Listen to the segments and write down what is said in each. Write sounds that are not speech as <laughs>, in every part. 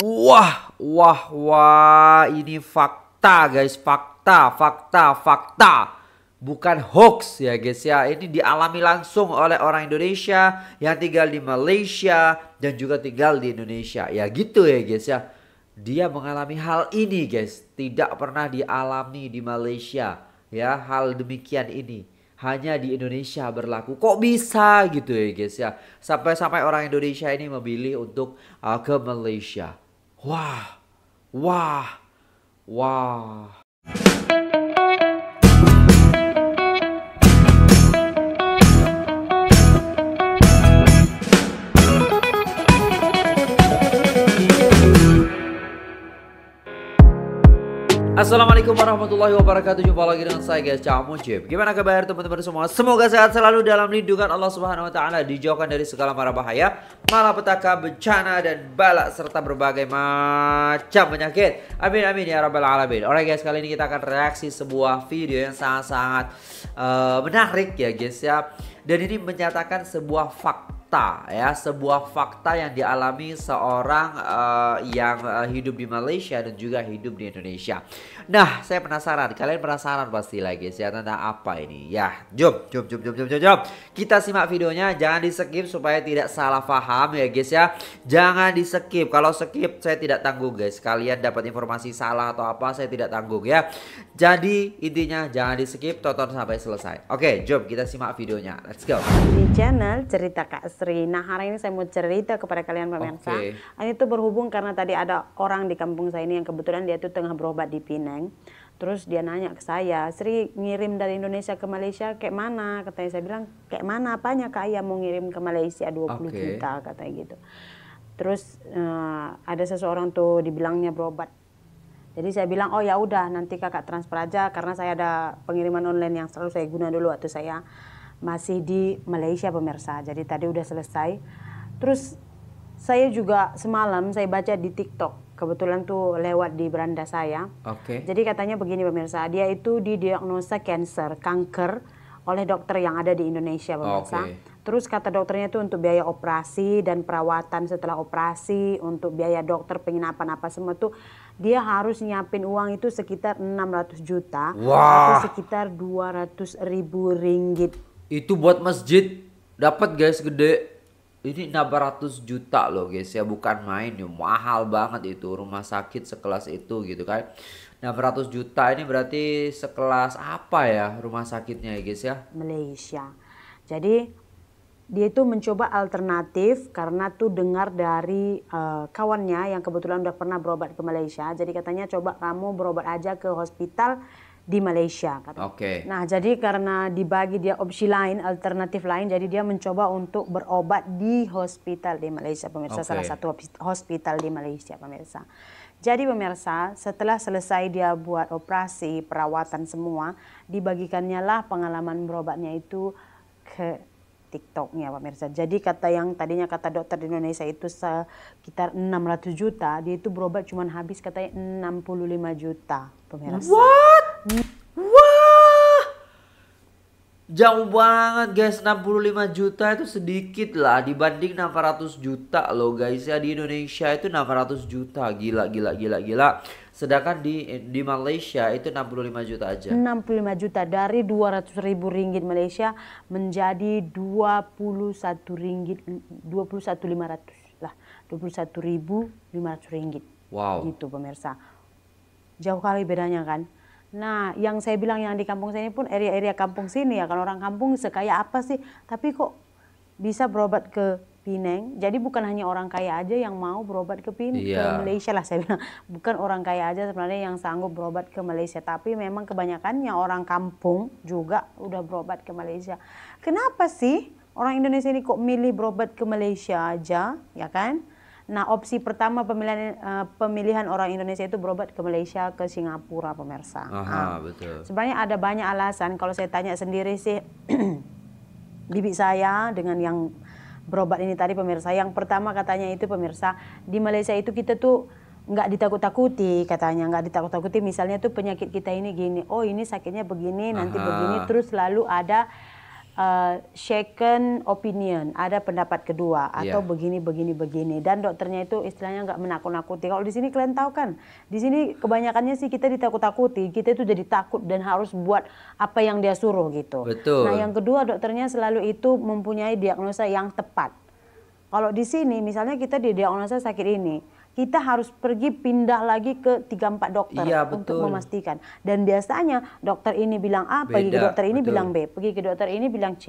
Wah, wah, wah, ini fakta guys, fakta, fakta, fakta. Bukan hoax ya guys ya, ini dialami langsung oleh orang Indonesia yang tinggal di Malaysia dan juga tinggal di Indonesia. Ya gitu ya guys ya, dia mengalami hal ini guys, tidak pernah dialami di Malaysia ya hal demikian ini hanya di Indonesia berlaku. Kok bisa gitu ya guys ya? Sampai-sampai orang Indonesia ini memilih untuk uh, ke Malaysia. 哇，哇，哇！Assalamualaikum warahmatullahi wabarakatuh Jumpa lagi dengan saya guys Cak Mujib Gimana kabar teman-teman semua Semoga sehat selalu dalam lindungan Allah subhanahu wa ta'ala Dijauhkan dari segala mara bahaya Malapetaka, bencana, dan balak Serta berbagai macam penyakit Amin amin ya rabbal alamin Oke guys kali ini kita akan reaksi sebuah video yang sangat-sangat uh, menarik ya guys ya dan ini menyatakan sebuah fakta ya sebuah fakta yang dialami seorang uh, yang eh, hidup di Malaysia dan juga hidup di Indonesia Nah, saya penasaran. Kalian penasaran pasti lagi ya tentang apa ini? Ya, jom, jom, jom, jom, jom, jom, jom. Kita simak videonya. Jangan di skip supaya tidak salah paham ya guys ya. Jangan di skip. Kalau skip saya tidak tanggung guys. Kalian dapat informasi salah atau apa saya tidak tanggung ya. Jadi intinya jangan di skip. Tonton sampai selesai. Oke, jom kita simak videonya. Let's go. Di channel cerita Kak Sri. Nah, hari ini saya mau cerita kepada kalian pemirsa. Okay. Ini tuh berhubung karena tadi ada orang di kampung saya ini yang kebetulan dia tuh tengah berobat di Pinang terus dia nanya ke saya Sri ngirim dari Indonesia ke Malaysia kayak mana katanya saya bilang kayak mana apanya kak Ayah mau ngirim ke Malaysia 20 okay. juta katanya gitu terus uh, ada seseorang tuh dibilangnya berobat jadi saya bilang oh ya udah nanti kakak transfer aja karena saya ada pengiriman online yang selalu saya guna dulu waktu saya masih di Malaysia pemirsa jadi tadi udah selesai terus saya juga semalam saya baca di TikTok kebetulan tuh lewat di beranda saya. Oke. Okay. Jadi katanya begini pemirsa, dia itu didiagnosa kanker, kanker oleh dokter yang ada di Indonesia pemirsa. Okay. Terus kata dokternya itu untuk biaya operasi dan perawatan setelah operasi, untuk biaya dokter penginapan apa semua tuh dia harus nyiapin uang itu sekitar 600 juta Wah. atau sekitar 200 ribu ringgit. Itu buat masjid dapat guys gede ini 600 juta loh guys ya bukan main ya mahal banget itu rumah sakit sekelas itu gitu kan 600 juta ini berarti sekelas apa ya rumah sakitnya ya guys ya Malaysia jadi dia itu mencoba alternatif karena tuh dengar dari uh, kawannya yang kebetulan udah pernah berobat ke Malaysia jadi katanya coba kamu berobat aja ke hospital di Malaysia. Oke. Okay. Nah, jadi karena dibagi dia opsi lain, alternatif lain, jadi dia mencoba untuk berobat di hospital di Malaysia, pemirsa. Okay. Salah satu hospital di Malaysia, pemirsa. Jadi pemirsa, setelah selesai dia buat operasi, perawatan semua, dibagikannya lah pengalaman berobatnya itu ke TikToknya pemirsa. Jadi kata yang tadinya kata dokter di Indonesia itu sekitar 600 juta, dia itu berobat cuma habis katanya 65 juta pemirsa. What? Wah. Jauh banget guys, 65 juta itu sedikit lah dibanding 600 juta loh guys ya di Indonesia itu 600 juta. Gila gila gila gila. Sedangkan di di Malaysia itu 65 juta aja. 65 juta dari 200 ribu ringgit Malaysia menjadi 21 ringgit 21.500 lah 21.500 ringgit. Wow. Gitu pemirsa. Jauh kali bedanya kan. Nah, yang saya bilang yang di kampung sini pun area-area kampung sini ya, kalau orang kampung sekaya apa sih, tapi kok bisa berobat ke Pineng. Jadi bukan hanya orang kaya aja yang mau berobat ke Pineng, iya. ke Malaysia lah saya bilang. Bukan orang kaya aja sebenarnya yang sanggup berobat ke Malaysia, tapi memang kebanyakannya orang kampung juga udah berobat ke Malaysia. Kenapa sih orang Indonesia ini kok milih berobat ke Malaysia aja, ya kan? Nah, opsi pertama pemilihan uh, pemilihan orang Indonesia itu berobat ke Malaysia, ke Singapura, pemirsa. Aha, nah, betul. Sebenarnya ada banyak alasan. Kalau saya tanya sendiri sih, <clears throat> bibi saya dengan yang berobat ini tadi, pemirsa. Yang pertama katanya itu pemirsa di Malaysia itu kita tuh nggak ditakut-takuti katanya nggak ditakut-takuti misalnya tuh penyakit kita ini gini oh ini sakitnya begini Aha. nanti begini terus lalu ada uh, second opinion, ada pendapat kedua iya. atau yeah. begini begini begini dan dokternya itu istilahnya nggak menakut-nakuti. Kalau di sini kalian tahu kan, di sini kebanyakannya sih kita ditakut-takuti, kita itu jadi takut dan harus buat apa yang dia suruh gitu. Betul. Nah, yang kedua dokternya selalu itu mempunyai diagnosa yang tepat. Kalau di sini misalnya kita diagnosa sakit ini, kita harus pergi pindah lagi ke tiga empat dokter iya, untuk memastikan. Dan biasanya dokter ini bilang A, Beda, pergi ke dokter ini betul. bilang B, pergi ke dokter ini bilang C.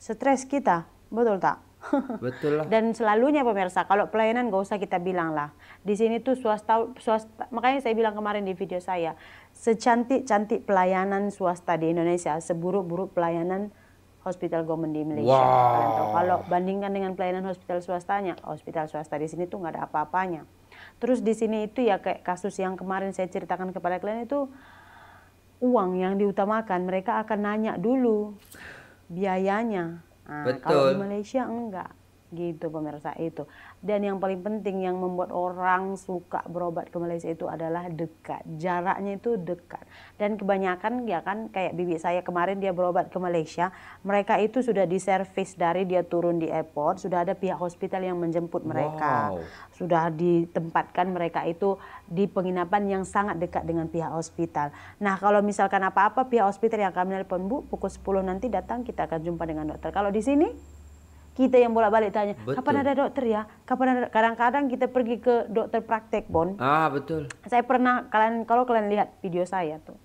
Stres kita, betul tak? <laughs> Betul lah. Dan selalunya pemirsa, kalau pelayanan gak usah kita bilang lah. Di sini tuh swasta, swasta makanya saya bilang kemarin di video saya, secantik-cantik pelayanan swasta di Indonesia, seburuk-buruk pelayanan hospital government di Malaysia. Wow. Kalau bandingkan dengan pelayanan hospital swastanya, hospital swasta di sini tuh nggak ada apa-apanya. Terus di sini itu ya kayak kasus yang kemarin saya ceritakan kepada kalian itu uang yang diutamakan. Mereka akan nanya dulu biayanya. Nah, Betul. Kalau di Malaysia enggak. Gitu pemirsa itu. Dan yang paling penting yang membuat orang suka berobat ke Malaysia itu adalah dekat. Jaraknya itu dekat. Dan kebanyakan ya kan kayak bibi saya kemarin dia berobat ke Malaysia, mereka itu sudah diservis dari dia turun di airport, sudah ada pihak hospital yang menjemput mereka. Wow. Sudah ditempatkan mereka itu di penginapan yang sangat dekat dengan pihak hospital. Nah, kalau misalkan apa-apa pihak hospital yang kami menelpon Bu, pukul 10 nanti datang kita akan jumpa dengan dokter. Kalau di sini kita yang bolak-balik tanya betul. kapan ada dokter ya kapan ada kadang-kadang kita pergi ke dokter praktek bon ah betul saya pernah kalian kalau kalian lihat video saya tuh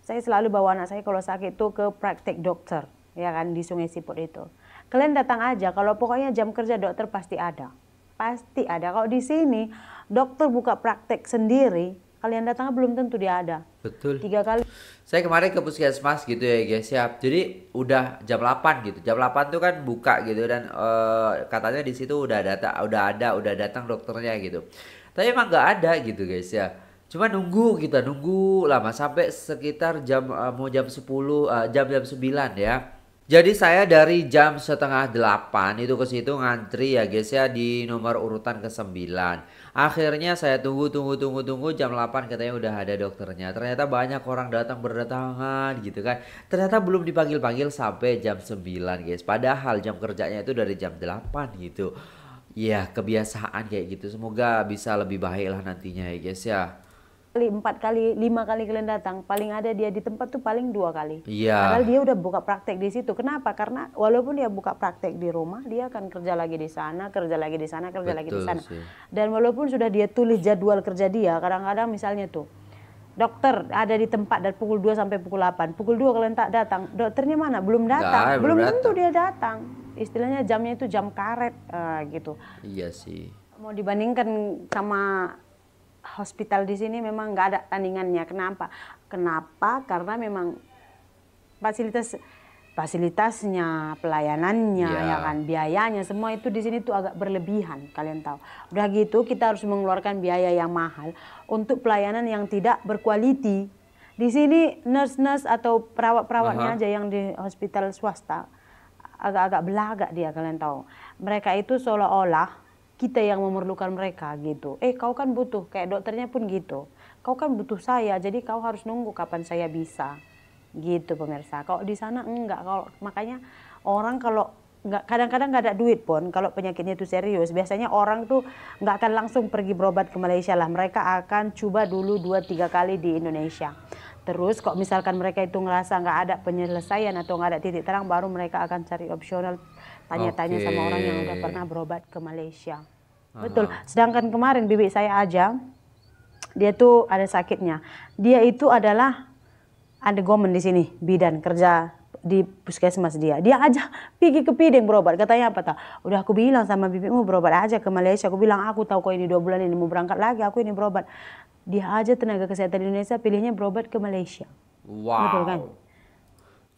saya selalu bawa anak saya kalau sakit tuh ke praktek dokter ya kan di Sungai Siput itu kalian datang aja kalau pokoknya jam kerja dokter pasti ada pasti ada kalau di sini dokter buka praktek sendiri kalian datang belum tentu dia ada. Betul. Tiga kali. Saya kemarin ke puskesmas gitu ya guys ya. Jadi udah jam 8 gitu. Jam 8 tuh kan buka gitu dan uh, katanya di situ udah data udah ada, udah datang dokternya gitu. Tapi emang nggak ada gitu guys ya. Cuma nunggu kita nunggu lama sampai sekitar jam uh, mau jam 10 uh, eh, jam jam 9 ya. Jadi saya dari jam setengah delapan itu ke situ ngantri ya guys ya di nomor urutan ke sembilan. Akhirnya saya tunggu tunggu tunggu tunggu jam 8 katanya udah ada dokternya. Ternyata banyak orang datang berdatangan gitu kan. Ternyata belum dipanggil-panggil sampai jam 9 guys. Padahal jam kerjanya itu dari jam 8 gitu. Ya kebiasaan kayak gitu. Semoga bisa lebih baik lah nantinya ya guys ya empat kali lima kali kalian datang paling ada dia di tempat tuh paling dua kali Iya. padahal dia udah buka praktek di situ kenapa karena walaupun dia buka praktek di rumah dia akan kerja lagi di sana kerja lagi di sana kerja Betul lagi di sana sih. dan walaupun sudah dia tulis jadwal kerja dia kadang-kadang misalnya tuh dokter ada di tempat dari pukul 2 sampai pukul 8 pukul 2 kalian tak datang dokternya mana belum datang belum, belum tentu dia datang istilahnya jamnya itu jam karet uh, gitu iya sih mau dibandingkan sama hospital di sini memang nggak ada tandingannya. Kenapa? Kenapa? Karena memang fasilitas fasilitasnya, pelayanannya, yeah. ya kan, biayanya, semua itu di sini tuh agak berlebihan, kalian tahu. Udah gitu kita harus mengeluarkan biaya yang mahal untuk pelayanan yang tidak berkualiti. Di sini nurse-nurse atau perawat-perawatnya uh -huh. aja yang di hospital swasta agak-agak belagak dia kalian tahu. Mereka itu seolah-olah kita yang memerlukan mereka gitu. Eh kau kan butuh, kayak dokternya pun gitu. Kau kan butuh saya, jadi kau harus nunggu kapan saya bisa. Gitu pemirsa. Kalau di sana enggak, kalau makanya orang kalau enggak kadang-kadang nggak ada duit pun kalau penyakitnya itu serius biasanya orang tuh nggak akan langsung pergi berobat ke Malaysia lah mereka akan coba dulu dua tiga kali di Indonesia Terus kok misalkan mereka itu ngerasa nggak ada penyelesaian atau nggak ada titik terang, baru mereka akan cari opsional tanya-tanya okay. sama orang yang udah pernah berobat ke Malaysia. Aha. Betul. Sedangkan kemarin bibi saya aja, dia tuh ada sakitnya. Dia itu adalah ada gomen di sini, bidan kerja di puskesmas dia. Dia aja pergi ke Pideng berobat. Katanya apa tak? Udah aku bilang sama bibimu berobat aja ke Malaysia. Aku bilang aku tahu kau ini dua bulan ini mau berangkat lagi. Aku ini berobat. Dihajar Tenaga Kesehatan Indonesia pilihnya berobat ke Malaysia. Wow. Betul kan?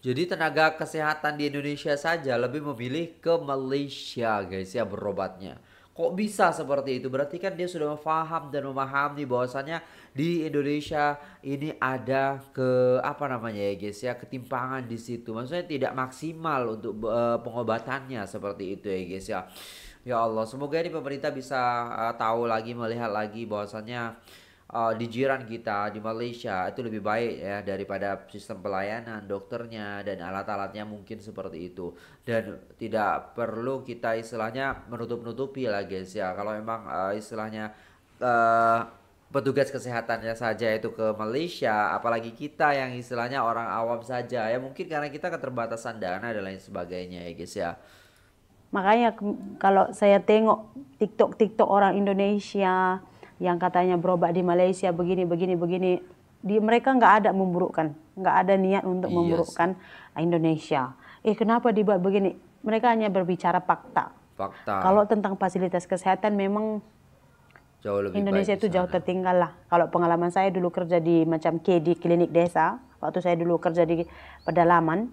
Jadi tenaga kesehatan di Indonesia saja lebih memilih ke Malaysia guys ya berobatnya. Kok bisa seperti itu? Berarti kan dia sudah paham dan memahami bahwasannya di Indonesia ini ada ke apa namanya ya guys ya ketimpangan di situ. Maksudnya tidak maksimal untuk eh, pengobatannya seperti itu ya guys ya. Ya Allah, semoga ini pemerintah bisa uh, tahu lagi melihat lagi bahwasannya uh, di jiran kita di Malaysia itu lebih baik ya daripada sistem pelayanan dokternya dan alat-alatnya mungkin seperti itu dan tidak perlu kita istilahnya menutup-nutupi lah guys ya kalau memang uh, istilahnya uh, petugas kesehatannya saja itu ke Malaysia, apalagi kita yang istilahnya orang awam saja ya mungkin karena kita keterbatasan dana dan lain sebagainya ya guys ya. Makanya kalau saya tengok TikTok TikTok orang Indonesia yang katanya berobat di Malaysia begini begini begini di mereka nggak ada memburukkan nggak ada niat untuk yes. memburukkan Indonesia eh kenapa dibuat begini mereka hanya berbicara fakta fakta kalau tentang fasilitas kesehatan memang jauh lebih Indonesia itu jauh tertinggal lah kalau pengalaman saya dulu kerja di macam K klinik desa waktu saya dulu kerja di pedalaman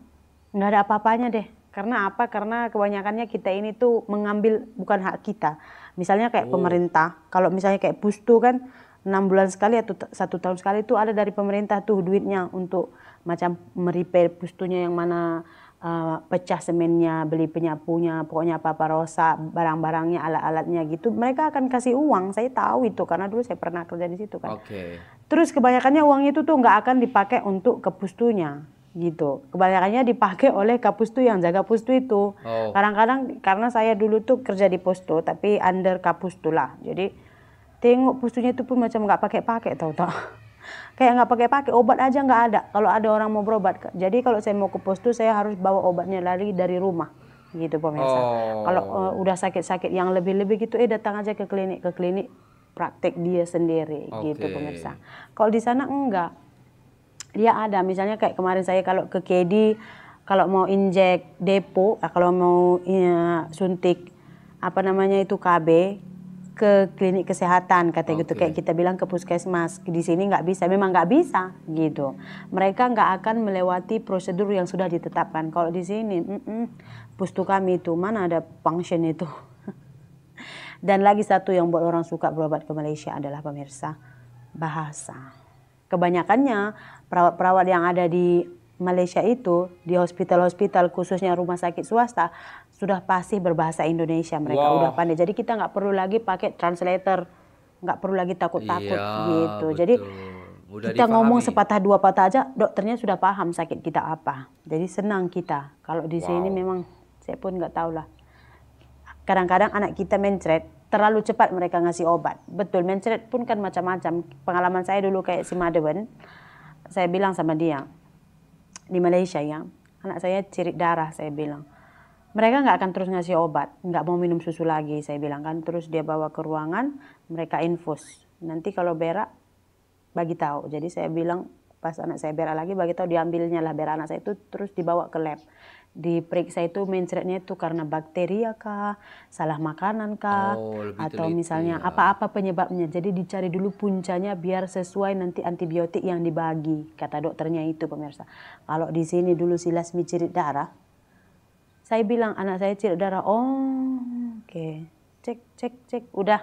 nggak ada apa-apanya deh karena apa? Karena kebanyakannya kita ini tuh mengambil bukan hak kita. Misalnya kayak oh. pemerintah, kalau misalnya kayak pustu kan enam bulan sekali atau satu tahun sekali itu ada dari pemerintah tuh duitnya untuk macam merepair pustunya yang mana uh, pecah semennya, beli penyapunya, pokoknya apa-apa rosak, barang-barangnya, alat-alatnya gitu. Mereka akan kasih uang, saya tahu itu karena dulu saya pernah kerja di situ kan. Okay. Terus kebanyakannya uang itu tuh nggak akan dipakai untuk ke pustunya gitu. Kebanyakannya dipakai oleh kapustu yang jaga pustu itu. Oh. Kadang-kadang oh. karena saya dulu tuh kerja di posto tapi under kapustu lah. Jadi tengok pustunya itu pun macam nggak pakai-pakai tau tak. <laughs> Kayak nggak pakai-pakai obat aja nggak ada. Kalau ada orang mau berobat, jadi kalau saya mau ke postu saya harus bawa obatnya lari dari rumah gitu pemirsa. Oh. Kalau uh, udah sakit-sakit yang lebih-lebih gitu eh datang aja ke klinik ke klinik praktek dia sendiri okay. gitu pemirsa. Kalau di sana enggak dia ada misalnya kayak kemarin saya kalau ke KD kalau mau injek depo eh, kalau mau ya, suntik apa namanya itu KB ke klinik kesehatan kata okay. gitu kayak kita bilang ke puskesmas di sini nggak bisa memang nggak bisa gitu mereka nggak akan melewati prosedur yang sudah ditetapkan kalau di sini mm -mm, pustu kami itu mana ada function itu <laughs> dan lagi satu yang buat orang suka berobat ke Malaysia adalah pemirsa bahasa kebanyakannya perawat-perawat yang ada di Malaysia itu di hospital-hospital khususnya rumah sakit swasta sudah pasti berbahasa Indonesia mereka wow. udah pandai jadi kita nggak perlu lagi pakai translator nggak perlu lagi takut-takut iya, gitu betul. jadi Mudah kita dipahami. ngomong sepatah dua patah aja dokternya sudah paham sakit kita apa jadi senang kita kalau di wow. sini memang saya pun nggak tahu lah kadang-kadang anak kita mencret terlalu cepat mereka ngasih obat. Betul, mencret pun kan macam-macam. Pengalaman saya dulu kayak si Madewen, saya bilang sama dia, di Malaysia ya, anak saya cirit darah, saya bilang. Mereka nggak akan terus ngasih obat, nggak mau minum susu lagi, saya bilang kan. Terus dia bawa ke ruangan, mereka infus. Nanti kalau berak, bagi tahu. Jadi saya bilang, pas anak saya berak lagi, bagi tahu diambilnya lah berak anak saya itu, terus dibawa ke lab diperiksa itu mencretnya itu karena bakteria kah, salah makanan kah, oh, atau teliti, misalnya ya. apa-apa ya. penyebabnya. Jadi dicari dulu puncanya biar sesuai nanti antibiotik yang dibagi, kata dokternya itu pemirsa. Kalau di sini dulu silas Lasmi darah, saya bilang anak saya cirit darah, oh oke, okay. cek cek cek, udah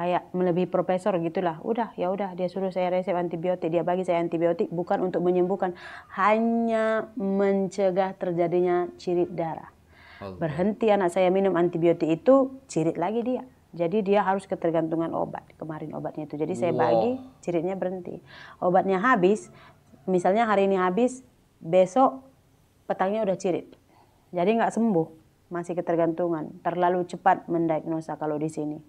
kayak melebihi profesor gitulah udah ya udah dia suruh saya resep antibiotik dia bagi saya antibiotik bukan untuk menyembuhkan hanya mencegah terjadinya cirit darah berhenti anak saya minum antibiotik itu cirit lagi dia jadi dia harus ketergantungan obat kemarin obatnya itu jadi saya bagi ciritnya berhenti obatnya habis misalnya hari ini habis besok petangnya udah cirit jadi nggak sembuh masih ketergantungan terlalu cepat mendiagnosa kalau di sini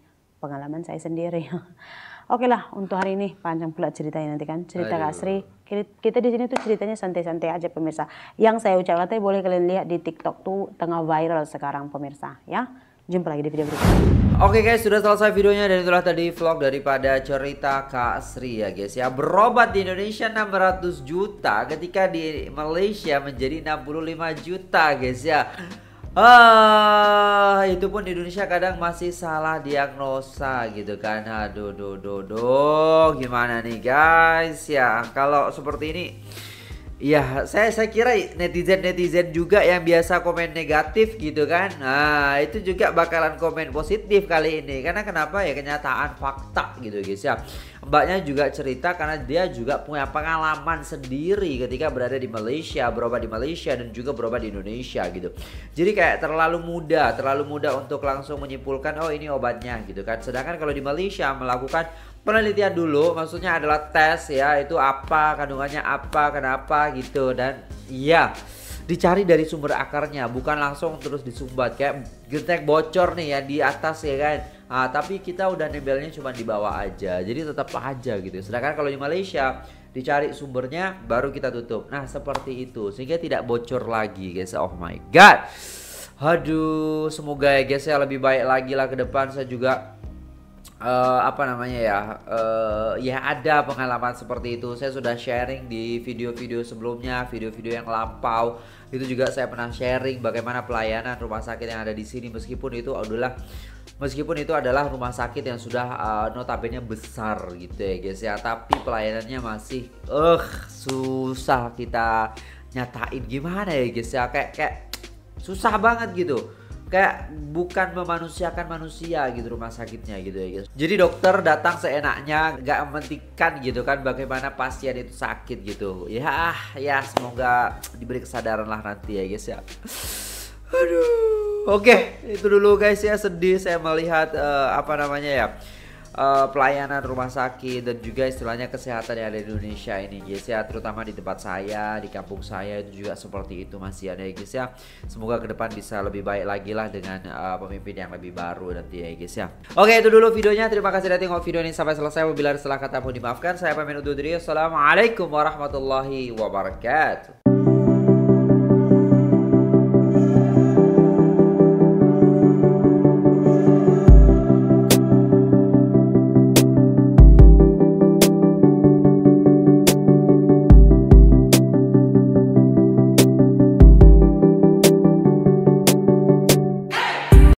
pengalaman saya sendiri. <laughs> Oke lah, untuk hari ini panjang pula ceritanya nanti kan. Cerita Ayo. Kak Sri. Kita di sini tuh ceritanya santai-santai aja pemirsa. Yang saya ucapkan tadi boleh kalian lihat di TikTok tuh tengah viral sekarang pemirsa ya. Jumpa lagi di video berikutnya. Oke guys, sudah selesai videonya dan itulah tadi vlog daripada cerita Kak Sri ya guys ya. Berobat di Indonesia 600 juta ketika di Malaysia menjadi 65 juta guys ya. Ah, itu pun di Indonesia kadang masih salah diagnosa gitu kan. Aduh, do, do, do, gimana nih guys ya? Kalau seperti ini Iya, saya saya kira netizen-netizen juga yang biasa komen negatif gitu kan. Nah, itu juga bakalan komen positif kali ini. Karena kenapa ya kenyataan fakta gitu guys ya. Mbaknya juga cerita karena dia juga punya pengalaman sendiri ketika berada di Malaysia, berobat di Malaysia dan juga berobat di Indonesia gitu. Jadi kayak terlalu muda, terlalu muda untuk langsung menyimpulkan oh ini obatnya gitu kan. Sedangkan kalau di Malaysia melakukan penelitian dulu maksudnya adalah tes ya itu apa kandungannya apa kenapa gitu dan iya dicari dari sumber akarnya bukan langsung terus disumbat kayak getek bocor nih ya di atas ya kan nah, tapi kita udah nebelnya cuma di bawah aja jadi tetap aja gitu sedangkan kalau di Malaysia dicari sumbernya baru kita tutup nah seperti itu sehingga tidak bocor lagi guys oh my god aduh semoga ya guys ya lebih baik lagi lah ke depan saya juga uh, apa namanya ya uh, ya ada pengalaman seperti itu saya sudah sharing di video-video sebelumnya video-video yang lampau itu juga saya pernah sharing bagaimana pelayanan rumah sakit yang ada di sini meskipun itu adalah meskipun itu adalah rumah sakit yang sudah uh, notabene besar gitu ya guys ya tapi pelayanannya masih eh uh, susah kita nyatain gimana ya guys ya kayak kayak susah banget gitu kayak bukan memanusiakan manusia gitu rumah sakitnya gitu ya guys Jadi dokter datang seenaknya nggak mentikan gitu kan bagaimana pasien itu sakit gitu. Ya ah ya semoga diberi kesadaran lah nanti ya guys ya. Aduh. Oke, okay, itu dulu guys ya sedih saya melihat uh, apa namanya ya uh, pelayanan rumah sakit dan juga istilahnya kesehatan yang ada di Indonesia ini guys ya terutama di tempat saya di kampung saya itu juga seperti itu masih ada ya guys ya semoga ke depan bisa lebih baik lagi lah dengan uh, pemimpin yang lebih baru nanti ya guys ya oke itu dulu videonya terima kasih sudah tengok video ini sampai selesai bila ada salah kata mohon dimaafkan saya pamit undur diri assalamualaikum warahmatullahi wabarakatuh